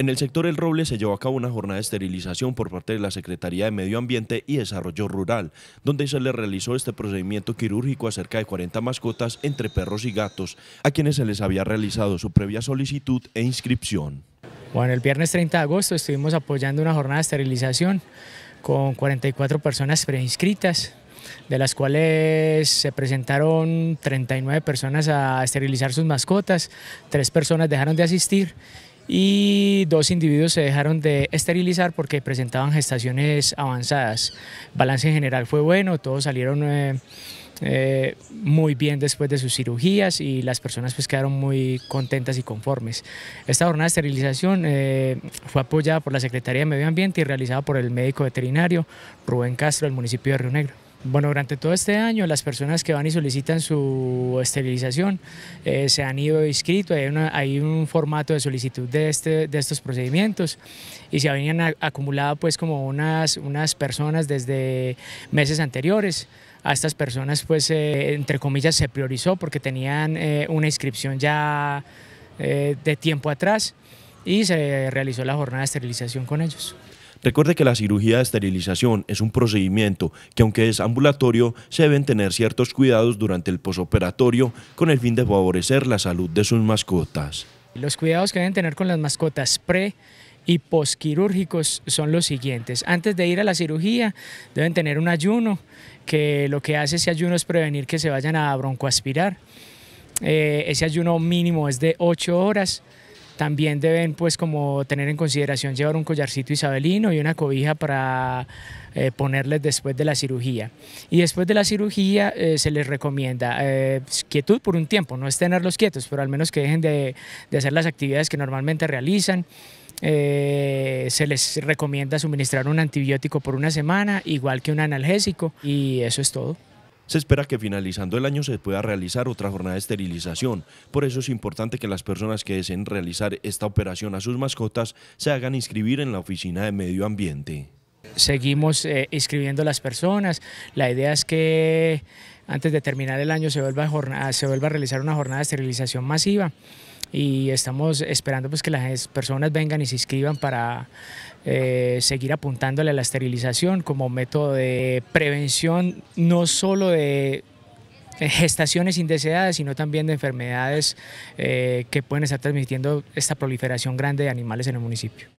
En el sector El Roble se llevó a cabo una jornada de esterilización por parte de la Secretaría de Medio Ambiente y Desarrollo Rural, donde se le realizó este procedimiento quirúrgico a cerca de 40 mascotas entre perros y gatos, a quienes se les había realizado su previa solicitud e inscripción. Bueno, el viernes 30 de agosto estuvimos apoyando una jornada de esterilización con 44 personas preinscritas, de las cuales se presentaron 39 personas a esterilizar sus mascotas, tres personas dejaron de asistir y dos individuos se dejaron de esterilizar porque presentaban gestaciones avanzadas. Balance en general fue bueno, todos salieron... Eh, eh, muy bien después de sus cirugías y las personas pues quedaron muy contentas y conformes. Esta jornada de esterilización eh, fue apoyada por la Secretaría de Medio Ambiente y realizada por el médico veterinario Rubén Castro del municipio de Río Negro. Bueno, durante todo este año las personas que van y solicitan su esterilización eh, se han ido inscrito, hay, un formato de solicitud de, este, de estos procedimientos y se habían acumulado pues como unas, unas personas desde meses anteriores a estas personas pues eh, entre comillas se priorizó porque tenían eh, una inscripción ya de tiempo atrás y se realizó la jornada de esterilización con ellos. Recuerde que la cirugía de esterilización es un procedimiento que aunque es ambulatorio, se deben tener ciertos cuidados durante el posoperatorio con el fin de favorecer la salud de sus mascotas. Los cuidados que deben tener con las mascotas pre y posquirúrgicos son los siguientes. Antes de ir a la cirugía deben tener un ayuno, que lo que hace ese ayuno es prevenir que se vayan a broncoaspirar. Eh, ese ayuno mínimo es de 8 horas. También deben pues como tener en consideración llevar un collarcito isabelino y una cobija para eh, ponerles después de la cirugía. Y después de la cirugía eh, se les recomienda eh, pues, quietud por un tiempo, no es tenerlos quietos, pero al menos que dejen de, hacer las actividades que normalmente realizan. se les recomienda suministrar un antibiótico por una semana, igual que un analgésico, y eso es todo. Se espera que finalizando el año se pueda realizar otra jornada de esterilización. Por eso es importante que las personas que deseen realizar esta operación a sus mascotas se hagan inscribir en la Oficina de Medio Ambiente. Seguimos eh, inscribiendo las personas. La idea es que antes de terminar el año se se vuelva a realizar una jornada de esterilización masiva y estamos esperando pues que las personas vengan y se inscriban para eh, seguir apuntándole a la esterilización como método de prevención no solo de gestaciones indeseadas, sino también de enfermedades eh, que pueden estar transmitiendo esta proliferación grande de animales en el municipio.